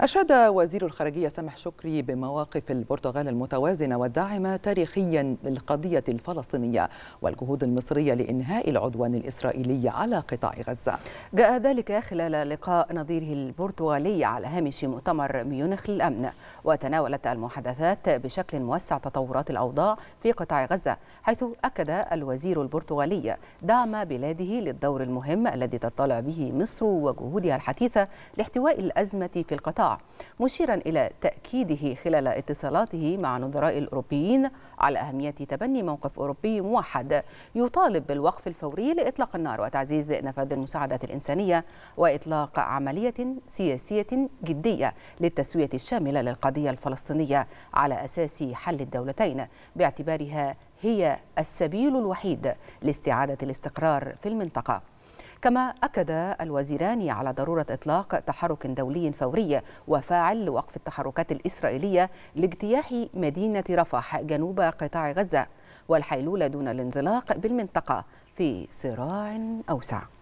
أشاد وزير الخارجية سامح شكري بمواقف البرتغال المتوازنة والداعمة تاريخيا للقضية الفلسطينية والجهود المصرية لإنهاء العدوان الإسرائيلي على قطاع غزة جاء ذلك خلال لقاء نظيره البرتغالي على هامش مؤتمر ميونخ للأمن وتناولت المحادثات بشكل موسع تطورات الأوضاع في قطاع غزة حيث أكد الوزير البرتغالي دعم بلاده للدور المهم الذي تطلع به مصر وجهودها الحثيثة لاحتواء الأزمة في القطاع مشيرا إلى تأكيده خلال اتصالاته مع نظراء الأوروبيين على أهمية تبني موقف أوروبي موحد يطالب بالوقف الفوري لإطلاق النار وتعزيز نفاذ المساعدات الإنسانية وإطلاق عملية سياسية جدية للتسوية الشاملة للقضية الفلسطينية على أساس حل الدولتين باعتبارها هي السبيل الوحيد لاستعادة الاستقرار في المنطقة كما أكد الوزيران على ضرورة إطلاق تحرك دولي فوري وفاعل لوقف التحركات الإسرائيلية لاجتياح مدينة رفح جنوب قطاع غزة والحيلولة دون الانزلاق بالمنطقة في صراع أوسع